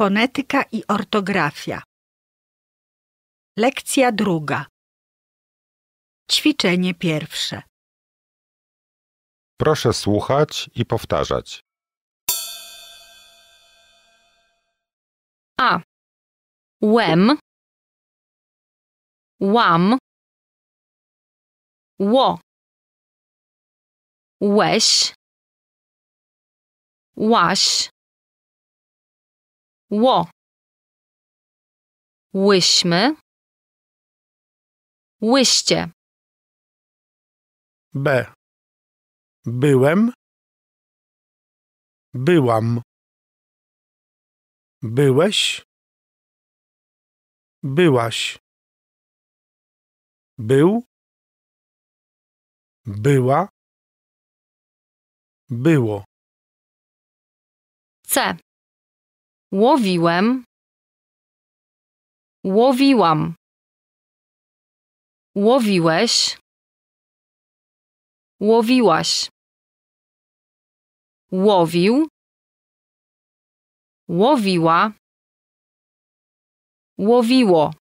Fonetyka i ortografia. Lekcja druga. Ćwiczenie pierwsze. Proszę słuchać i powtarzać. A. Łem. Łam. Ło. Łeś. Łaś. Ło. Łyśmy. Łyście. B. Byłem. Byłam. Byłeś. Byłaś. Był. Była. Było. C. Łowiłem. Łowiłam. Łowiłeś. Łowiłaś. Łowił. Łowiła. Łowiło.